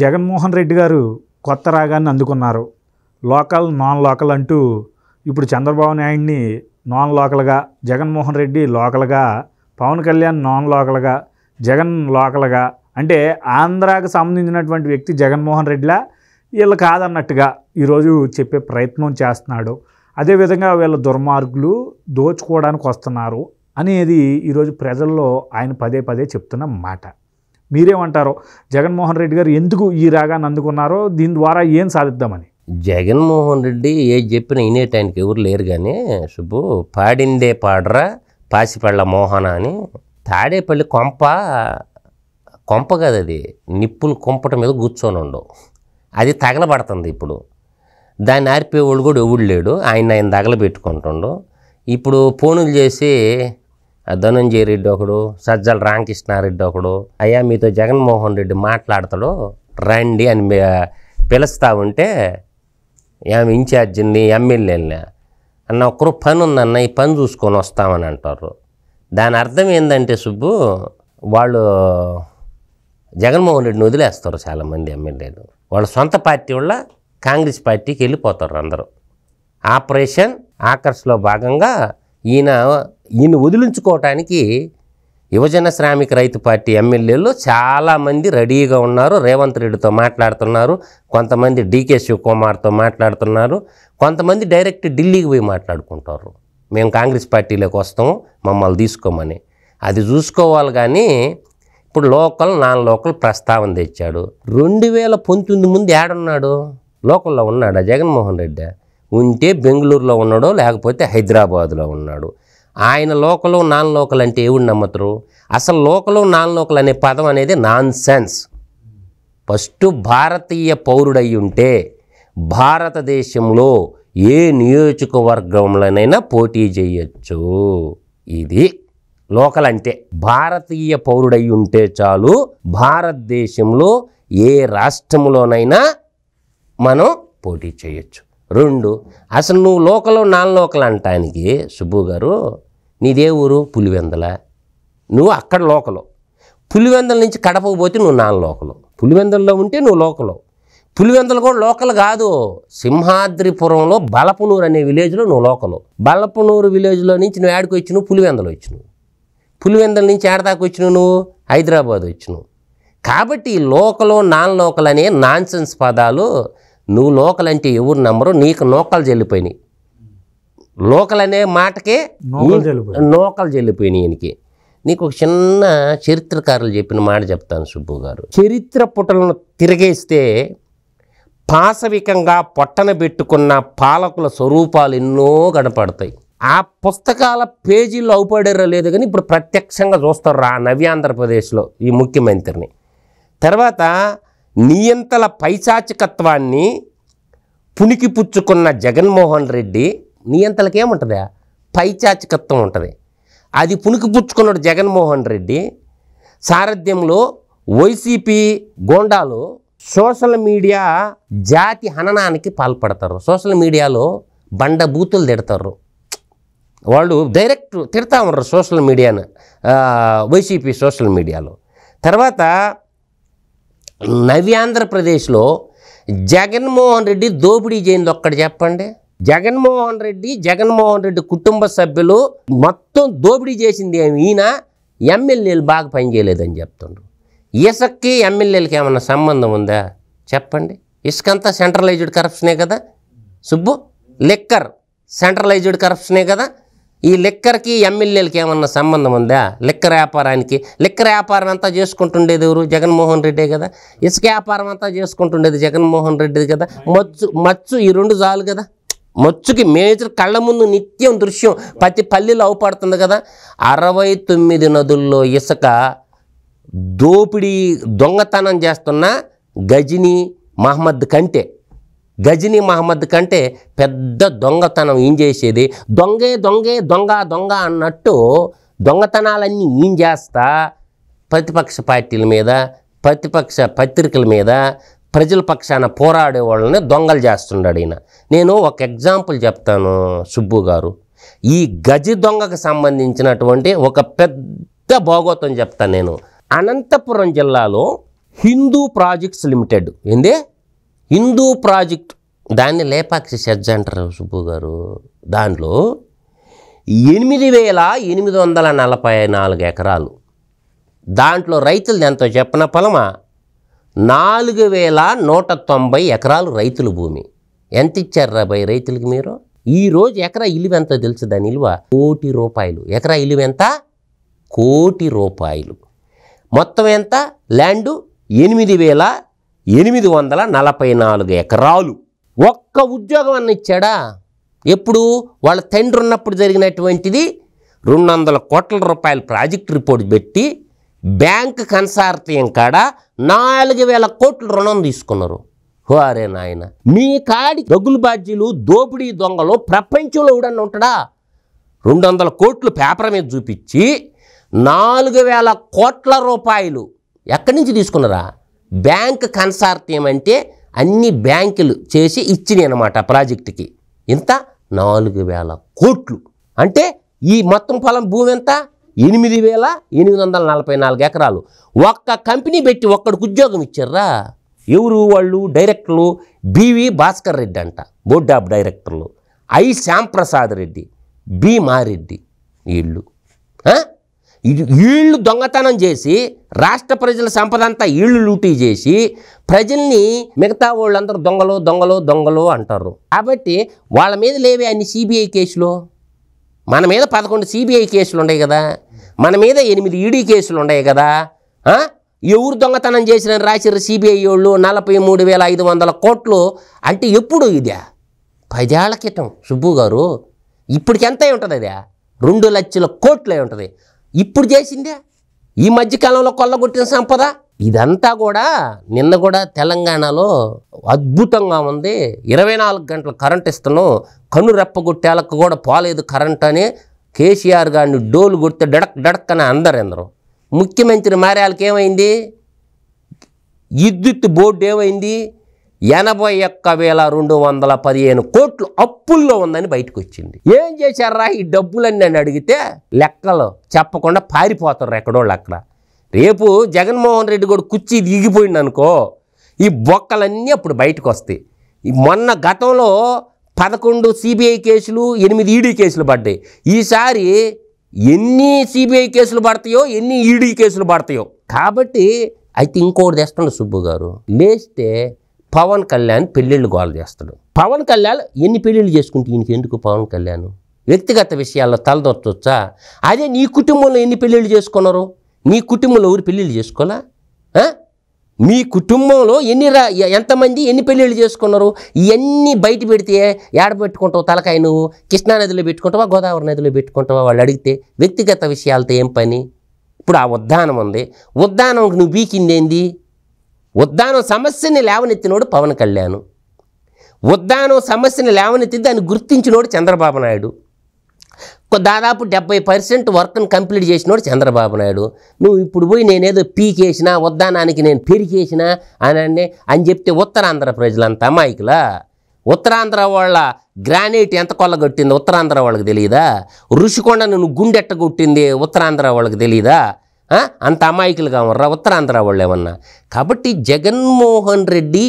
జగన్మోహన్ రెడ్డి గారు కొత్త రాగాన్ని అందుకున్నారు లోకల్ నాన్ లోకల్ అంటూ ఇప్పుడు చంద్రబాబు నాయుడిని నాన్ లోకల్గా జగన్మోహన్ రెడ్డి లోకల్గా పవన్ కళ్యాణ్ నాన్ లోకల్గా జగన్ లోకల్గా అంటే ఆంధ్రాకు సంబంధించినటువంటి వ్యక్తి జగన్మోహన్ రెడ్డిలా వీళ్ళు కాదన్నట్టుగా ఈరోజు చెప్పే ప్రయత్నం చేస్తున్నాడు అదేవిధంగా వీళ్ళ దుర్మార్గులు దోచుకోవడానికి వస్తున్నారు అనేది ఈరోజు ప్రజల్లో ఆయన పదే పదే చెప్తున్న మాట మీరేమంటారో జగన్మోహన్ రెడ్డి గారు ఎందుకు ఈ రాగాన్ని అందుకున్నారో దీని ద్వారా ఏం సాధిద్దామని జగన్మోహన్ రెడ్డి ఏ చెప్పిన టైంకి ఎవరు లేరు కానీ శుభు పాడిందే పాడరా పాసిపళ్ళ మోహన అని తాడేపల్లి కొంప కొంప కదా అది నిప్పులు కొంపట మీద కూర్చొని ఉండవు అది తగలబడుతుంది ఇప్పుడు దాన్ని ఆర్పేవాడు కూడా ఎవడు లేడు ఆయన ఆయన తగలబెట్టుకుంటుండు ఇప్పుడు ఫోనులు చేసి ధనంజయ రెడ్డి ఒకడు సజ్జల రామకృష్ణారెడ్డి ఒకడు అయ్యా మీతో జగన్మోహన్ రెడ్డి మాట్లాడతాడు రండి అని పిలుస్తా ఉంటే ఏమి ఇన్ఛార్జిని ఎమ్మెల్యేలని అన్న ఒకరు పని ఉందన్న ఈ పని చూసుకొని వస్తామని అంటారు దాని అర్థం ఏంటంటే సుబ్బు వాళ్ళు జగన్మోహన్ రెడ్డిని వదిలేస్తారు చాలామంది ఎమ్మెల్యేలు వాళ్ళ సొంత పార్టీ వల్ల కాంగ్రెస్ పార్టీకి వెళ్ళిపోతారు అందరూ ఆపరేషన్ ఆకర్ష్లో భాగంగా ఈయన ఈయన్ని వదిలించుకోవటానికి యువజన శ్రామిక రైతు పార్టీ ఎమ్మెల్యేలు చాలామంది రెడీగా ఉన్నారు రేవంత్ రెడ్డితో మాట్లాడుతున్నారు కొంతమంది డీకే శివకుమార్తో మాట్లాడుతున్నారు కొంతమంది డైరెక్ట్ ఢిల్లీకి పోయి మాట్లాడుకుంటారు మేము కాంగ్రెస్ పార్టీలోకి వస్తాము మమ్మల్ని తీసుకోమని అది చూసుకోవాలి కానీ ఇప్పుడు లోకల్ నాన్ లోకల్ ప్రస్తావన తెచ్చాడు రెండు వేల పంతొమ్మిది ముందు ఏడున్నాడు లోకల్లో ఉన్నాడా జగన్మోహన్ రెడ్డి ఉంటే బెంగళూరులో ఉన్నాడో లేకపోతే హైదరాబాద్లో ఉన్నాడు ఆయన లోకలు నాన్ లోకల్ అంటే ఏవుడు నమ్మతరు అసలు లోకలు నాన్ లోకల్ అనే పదం అనేది నాన్ సెన్స్ ఫస్ట్ భారతీయ పౌరుడై ఉంటే భారతదేశంలో ఏ నియోజకవర్గంలోనైనా పోటీ చేయొచ్చు ఇది లోకల్ అంటే భారతీయ పౌరుడై ఉంటే చాలు భారతదేశంలో ఏ రాష్ట్రంలోనైనా మనం పోటీ చేయొచ్చు రెండు అసలు నువ్వు లోకల్ నాన్ లోకల్ అంటానికి సుబ్బు గారు నీదే ఊరు పులివెందల నువ్వు అక్కడ లోకలు పులివెందల నుంచి కడపకు పోతే నువ్వు నాన్న లోకలు పులివెందల్లో ఉంటే నువ్వు లోకలు పులివెందలు కూడా లోకల్ కాదు సింహాద్రిపురంలో బలపునూరు అనే విలేజ్లో నువ్వు లోకలు బలపునూరు విలేజ్లో నుంచి నువ్వు ఏడకు వచ్చినవు పులివెందలు వచ్చినావు పులివెందల నుంచి ఏడదాకు వచ్చినావు నువ్వు హైదరాబాద్ వచ్చినావు కాబట్టి లోకలు నాన్ లోకల్ అనే నాన్సెన్స్ పదాలు నువ్వు లోకల్ అంటే ఎవరు నమ్మరు నీకు లోకల్ చెల్లిపోయినాయి లోకల్ అనే మాటకే నోకలు చెల్లిపోయినాయి ఈయనకి నీకు ఒక చిన్న చరిత్రకారులు చెప్పిన మాట చెప్తాను సుబ్బు గారు చరిత్ర పుటలను తిరిగేస్తే పాశవికంగా పొట్టన పెట్టుకున్న పాలకుల స్వరూపాలు ఎన్నో కనపడతాయి ఆ పుస్తకాల పేజీల్లో అవుపడేరా లేదు కానీ ఇప్పుడు ప్రత్యక్షంగా చూస్తారు రా నవ్యాంధ్రప్రదేశ్లో ఈ ముఖ్యమంత్రిని తర్వాత నియంతల పైశాచికత్వాన్ని పుణికిపుచ్చుకున్న జగన్మోహన్ రెడ్డి నియంతలకు ఏముంటుందా పైచాచికత్వం ఉంటుంది అది పుణుకు పుచ్చుకున్నాడు జగన్మోహన్ రెడ్డి సారథ్యంలో వైసీపీ గోండాలు సోషల్ మీడియా జాతి హననానికి పాల్పడతారు సోషల్ మీడియాలో బండ బూతులు తిడతారు వాళ్ళు డైరెక్ట్ తిడతా ఉన్నారు సోషల్ మీడియాను వైసీపీ సోషల్ మీడియాలో తర్వాత నవ్యాంధ్రప్రదేశ్లో జగన్మోహన్ రెడ్డి దోపిడీ చేయింది ఒక్కటి చెప్పండి జగన్మోహన్ రెడ్డి జగన్మోహన్ రెడ్డి కుటుంబ సభ్యులు మొత్తం దోపిడీ చేసింది ఏమి ఈయన ఎమ్మెల్యేలు బాగా పనిచేయలేదని చెప్తుండ్రు ఇసుక్కి ఎమ్మెల్యేలకి ఏమన్నా సంబంధం ఉందా చెప్పండి ఇసుకంతా సెంట్రలైజ్డ్ కరప్షనే కదా సుబ్బు లిక్కర్ సెంట్రలైజ్డ్ కరప్షనే కదా ఈ లిక్కర్కి ఎమ్మెల్యేలకి ఏమన్నా సంబంధం ఉందా లిక్కర్ వ్యాపారానికి లిక్కర్ వ్యాపారం అంతా చేసుకుంటుండేది ఎవరు జగన్మోహన్ రెడ్డే కదా ఇసుక వ్యాపారం అంతా చేసుకుంటుండేది జగన్మోహన్ రెడ్డిది కదా మచ్చు మచ్చు ఈ రెండు చాలు కదా మచ్చుకి మేజర్ కళ్ళ ముందు నిత్యం దృశ్యం ప్రతి పల్లెలో అవపడుతుంది కదా అరవై తొమ్మిది నదుల్లో ఇసుక దోపిడీ దొంగతనం చేస్తున్న గజిని మహమ్మద్ కంటే గజిని మహమ్మద్ కంటే పెద్ద దొంగతనం ఏం చేసేది దొంగే దొంగే దొంగ దొంగ అన్నట్టు దొంగతనాలన్నీ ఏం చేస్తా ప్రతిపక్ష పార్టీల మీద ప్రతిపక్ష పత్రికల మీద ప్రజల పక్షాన పోరాడే వాళ్ళని దొంగలు చేస్తున్నాడు ఈయన నేను ఒక ఎగ్జాంపుల్ చెప్తాను సుబ్బు గారు ఈ గజి దొంగకు సంబంధించినటువంటి ఒక పెద్ద భాగోతం చెప్తాను నేను అనంతపురం జిల్లాలో హిందూ ప్రాజెక్ట్స్ లిమిటెడ్ ఏంది హిందూ ప్రాజెక్ట్ దాన్ని లేపాక్షి సెజ్ అంటారు సుబ్బు గారు దాంట్లో ఎనిమిది వేల ఎనిమిది వందల నలభై నాలుగు ఎకరాలు దాంట్లో రైతులది ఎంతో చెప్పిన పొలమా నాలుగు వేల నూట తొంభై ఎకరాలు రైతుల భూమి ఎంత ఇచ్చారు భయ రైతులకి మీరు ఈరోజు ఎకరా ఇలువ ఎంత తెలుసు దాని ఇల్లువ కోటి రూపాయలు ఎకరా ఇలువ ఎంత కోటి రూపాయలు మొత్తం ఎంత ల్యాండు ఎనిమిది వేల ఎనిమిది వందల నలభై నాలుగు ఎకరాలు ఒక్క ఉద్యోగం అన్న ఇచ్చాడా ఎప్పుడు వాళ్ళ తండ్రి ఉన్నప్పుడు జరిగినటువంటిది రెండు వందల కోట్ల రూపాయల ప్రాజెక్ట్ రిపోర్ట్ పెట్టి బ్యాంక్ కన్సార్తీయం కాడ నాలుగు వేల కోట్లు రుణం తీసుకున్నారు హోరే నాయన మీ కాడి రగులు బాధ్యులు దోపిడీ దొంగలు ప్రపంచంలో ఎవడన్నా ఉంటాడా రెండు వందల కోట్లు పేపర్ మీద చూపించి నాలుగు వేల కోట్ల రూపాయలు ఎక్కడి నుంచి తీసుకున్నారా బ్యాంక్ కన్సార్తీయం అంటే అన్ని బ్యాంకులు చేసి ఇచ్చినాయి అనమాట ప్రాజెక్టుకి ఇంత నాలుగు వేల కోట్లు అంటే ఈ మొత్తం పొలం భూమి ఎంత ఎనిమిది వేల ఎనిమిది వందల నలభై నాలుగు ఎకరాలు ఒక్క కంపెనీ పెట్టి ఒక్కడికి ఉద్యోగం ఇచ్చారా ఎవరు వాళ్ళు డైరెక్టర్లు బివి భాస్కర్ రెడ్డి అంట బోర్డ్ ఆఫ్ డైరెక్టర్లు ఐ శ్యాంప్రసాద్ రెడ్డి బి మారెడ్డి వీళ్ళు వీళ్ళు దొంగతనం చేసి రాష్ట్ర ప్రజల సంపద అంతా ఇళ్ళు లూటీ చేసి ప్రజల్ని మిగతా వాళ్ళందరూ దొంగలు దొంగలు దొంగలు అంటారు కాబట్టి వాళ్ళ మీద లేవే అన్ని సిబిఐ కేసులో మన మీద పదకొండు సిబిఐ కేసులు ఉన్నాయి కదా మన మీద ఎనిమిది ఈడీ e కేసులు ఉన్నాయి కదా ఎవరు దొంగతనం చేసిన రాసిర్రు సిబిఐ వాళ్ళు నలభై మూడు వేల ఐదు వందల కోట్లు అంటే ఎప్పుడు ఇదే పదేళ్ల క్రితం సుబ్బు గారు ఇప్పుడు ఎంత అయి ఉంటుంది అదే రెండు లక్షల కోట్లు అయి ఉంటుంది ఇప్పుడు చేసిందే ఈ మధ్యకాలంలో కొల్లగొట్టిన సంపద ఇదంతా కూడా నిన్న కూడా తెలంగాణలో అద్భుతంగా ఉంది ఇరవై నాలుగు గంటలు కరెంట్ ఇస్తున్నాం కన్ను రెప్పగొట్టేళ్ళకు కూడా పోలేదు కరెంట్ అని కేసీఆర్ గారిని డోలు కొడితే డడక్ డడక్ అని అందరు ఎందరు ముఖ్యమంత్రి మారేళ్ళకి ఏమైంది విద్యుత్ బోర్డు ఏమైంది ఎనభై ఒక్క వేల రెండు వందల పదిహేను కోట్లు అప్పుల్లో ఉందని బయటకు వచ్చింది ఏం చేశారా ఈ డబ్బులన్నీ నేను అడిగితే లెక్కలు చెప్పకుండా పారిపోతారు ఎక్కడోళ్ళు అక్కడ రేపు జగన్మోహన్ రెడ్డి కూడా కుర్చీ దిగిపోయింది అనుకో ఈ బొక్కలన్నీ అప్పుడు బయటకు వస్తాయి మొన్న గతంలో పదకొండు సిబిఐ కేసులు ఎనిమిది ఈడీ e కేసులు పడ్డాయి ఈసారి ఎన్ని సిబిఐ కేసులు పడతాయో ఎన్ని ఈడీ e కేసులు పడతాయో కాబట్టి అయితే ఇంకోటి తెస్తాడు సుబ్బు గారు లేస్తే పవన్ కళ్యాణ్ పెళ్ళిళ్ళు గోల చేస్తాడు పవన్ కళ్యాణ్ ఎన్ని పెళ్ళిళ్ళు చేసుకుంటే ఈయనకి ఎందుకు పవన్ కళ్యాణ్ వ్యక్తిగత విషయాల్లో తలదొచ్చొచ్చా అదే నీ కుటుంబంలో ఎన్ని పెళ్ళిళ్ళు చేసుకున్నారు మీ కుటుంబంలో ఊరు పెళ్ళిళ్ళు చేసుకోవాలా మీ కుటుంబంలో ఎన్ని రా ఎంతమంది ఎన్ని పెళ్ళిళ్ళు చేసుకున్నారు ఇవన్నీ బయట పెడితే ఏడ పెట్టుకుంటావు తలకాయ నువ్వు కృష్ణానదిలో పెట్టుకుంటావా గోదావరి నదిలో పెట్టుకుంటావా వాళ్ళు అడిగితే వ్యక్తిగత విషయాలతో ఏం పని ఇప్పుడు ఆ ఉద్దానం ఉంది ఉద్దానంకి నువ్వు బీకిందేంది ఉద్దానం సమస్యని లేవనెత్తినోడు పవన్ కళ్యాణ్ ఉద్దానం సమస్యని లేవనెత్తి దాన్ని గుర్తించినోడు చంద్రబాబు నాయుడు దాదాపు డెబ్బై పర్సెంట్ వర్క్ను కంప్లీట్ చేసినోడు చంద్రబాబు నాయుడు నువ్వు ఇప్పుడు పోయి నేనేదో పీకేసిన ఉద్దానానికి నేను పెరికేసిన అని అని చెప్తే ఉత్తరాంధ్ర ప్రజలంతా అమాయకులా ఉత్తరాంధ్ర వాళ్ళ గ్రానైట్ ఎంత కొల్లగొట్టింది ఉత్తరాంధ్ర వాళ్ళకి తెలియదా ఋషికొండను నువ్వు గుండెట్ట కొట్టింది ఉత్తరాంధ్ర వాళ్ళకి తెలియదా అంత అమాయకులుగా ఉన్నారా ఉత్తరాంధ్ర వాళ్ళు ఏమన్నా కాబట్టి జగన్మోహన్ రెడ్డి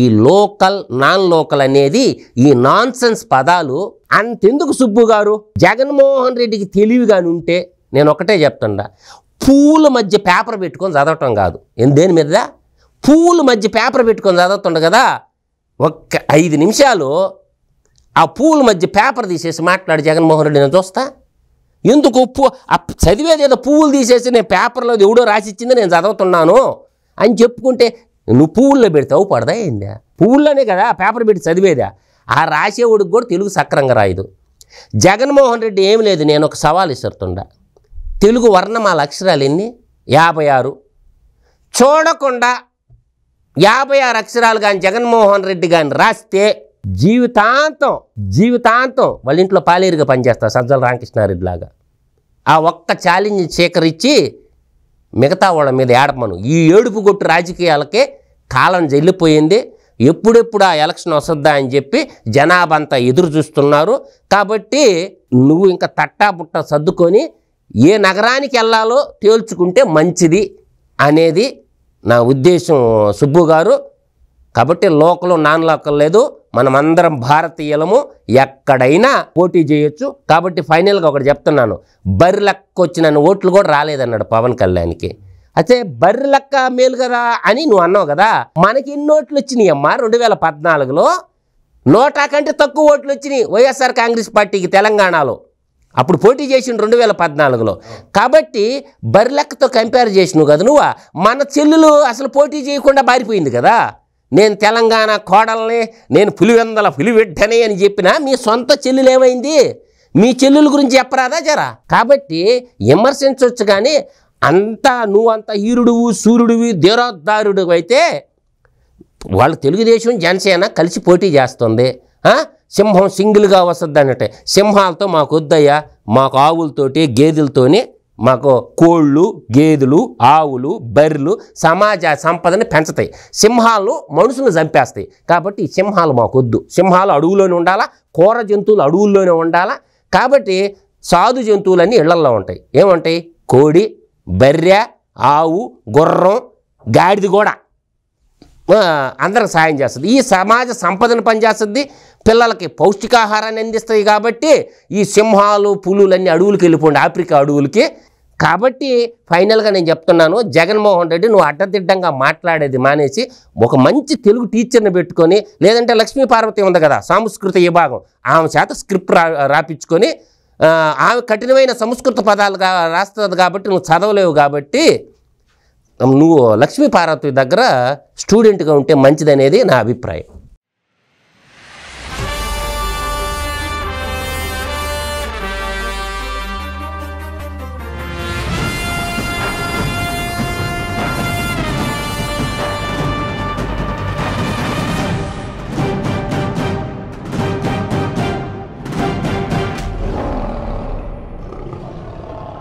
ఈ లోకల్ నాన్ లోకల్ అనేది ఈ నాన్ సెన్స్ పదాలు అంతెందుకు సుబ్బు గారు జగన్మోహన్ రెడ్డికి తెలివిగాని ఉంటే నేను ఒకటే చెప్తుండా పూల మధ్య పేపర్ పెట్టుకొని చదవటం కాదు దేని మీద పూల మధ్య పేపర్ పెట్టుకొని చదవతుండ కదా ఒక్క ఐదు నిమిషాలు ఆ పూల మధ్య పేపర్ తీసేసి మాట్లాడి జగన్మోహన్ రెడ్డి నేను చూస్తా ఎందుకు పూ చదివేది ఏదో పువ్వులు తీసేసి నేను పేపర్లో ఎవడో రాసిచ్చిందో నేను చదువుతున్నాను అని చెప్పుకుంటే నువ్వు పువ్వుల్లో పెడితే పడదా ఏందా పువ్వుల్లోనే కదా పేపర్ పెట్టి చదివేదా ఆ రాసేవాడికి కూడా తెలుగు సక్రంగా రాయదు జగన్మోహన్ రెడ్డి ఏం లేదు నేను ఒక సవాల్ ఇస్తుండా తెలుగు వర్ణమాల అక్షరాలు ఎన్ని యాభై ఆరు చూడకుండా యాభై ఆరు అక్షరాలు కానీ జగన్మోహన్ రెడ్డి కానీ రాస్తే జీవితాంతం జీవితాంతం వాళ్ళ ఇంట్లో పాలేరుగా పనిచేస్తారు సజ్జల రామకృష్ణారెడ్డి లాగా ఆ ఒక్క ఛాలెంజ్ స్వీకరించి మిగతా వాళ్ళ మీద ఏడపను ఈ ఏడుపు కొట్టు రాజకీయాలకే కాలం జల్లిపోయింది ఎప్పుడెప్పుడు ఆ ఎలక్షన్ వస్తుందా అని చెప్పి జనాభంతా ఎదురు చూస్తున్నారు కాబట్టి నువ్వు ఇంకా తట్టాబుట్ట సర్దుకొని ఏ నగరానికి వెళ్ళాలో తేల్చుకుంటే మంచిది అనేది నా ఉద్దేశం సుబ్బు గారు కాబట్టి లోకల్ నాన్ లోకల్ లేదు మనమందరం భారతీయులము ఎక్కడైనా పోటీ చేయొచ్చు కాబట్టి ఫైనల్గా ఒకటి చెప్తున్నాను లెక్క వచ్చిన ఓట్లు కూడా రాలేదన్నాడు పవన్ కళ్యాణ్కి అయితే లెక్క మేలు కదా అని నువ్వు అన్నావు కదా మనకి ఎన్ని ఓట్లు వచ్చినాయి అమ్మా రెండు వేల పద్నాలుగులో నోటా కంటే తక్కువ ఓట్లు వచ్చినాయి వైఎస్ఆర్ కాంగ్రెస్ పార్టీకి తెలంగాణలో అప్పుడు పోటీ చేసిండు రెండు వేల పద్నాలుగులో కాబట్టి బర్లెక్కతో కంపేర్ చేసినావు కదా నువ్వు మన చెల్లెలు అసలు పోటీ చేయకుండా పారిపోయింది కదా నేను తెలంగాణ కోడల్ని నేను పులివెందల పులివిడ్డని అని చెప్పినా మీ సొంత చెల్లెలేమైంది మీ చెల్లెల గురించి చెప్పరాదా జరా కాబట్టి విమర్శించవచ్చు కానీ అంతా అంత హీరుడువు సూర్యుడివి దేరోద్దారుడు అయితే వాళ్ళు తెలుగుదేశం జనసేన కలిసి పోటీ చేస్తుంది సింహం సింగిల్గా వస్తుంది అన్నట్టే సింహాలతో మాకు వద్దయ్యా మాకు ఆవులతోటి గేదెలతోని మాకు కోళ్ళు గేదెలు ఆవులు బర్రెలు సమాజ సంపదని పెంచుతాయి సింహాలు మనుషులను చంపేస్తాయి కాబట్టి సింహాలు మాకొద్దు సింహాలు అడవుల్లోనే ఉండాలా కూర జంతువులు అడవుల్లోనే ఉండాలా కాబట్టి సాధు జంతువులన్నీ ఇళ్లల్లో ఉంటాయి ఏముంటాయి కోడి బర్రె ఆవు గుర్రం గాడిది కూడా అందరికి సాయం చేస్తుంది ఈ సమాజ సంపదను పనిచేస్తుంది పిల్లలకి పౌష్టికాహారాన్ని అందిస్తాయి కాబట్టి ఈ సింహాలు పులులన్నీ అడవులకి వెళ్ళిపోండి ఆఫ్రికా అడవులకి కాబట్టి ఫైనల్గా నేను చెప్తున్నాను జగన్మోహన్ రెడ్డి నువ్వు అడ్డదిడ్డంగా మాట్లాడేది మానేసి ఒక మంచి తెలుగు టీచర్ని పెట్టుకొని లేదంటే లక్ష్మీ పార్వతి ఉంది కదా సాంస్కృతి విభాగం ఆమె చేత స్క్రిప్ట్ రా రాపించుకొని ఆమె కఠినమైన సంస్కృత పదాలు రాస్తుంది కాబట్టి నువ్వు చదవలేవు కాబట్టి నువ్వు లక్ష్మీ పార్వతి దగ్గర స్టూడెంట్గా ఉంటే మంచిదనేది నా అభిప్రాయం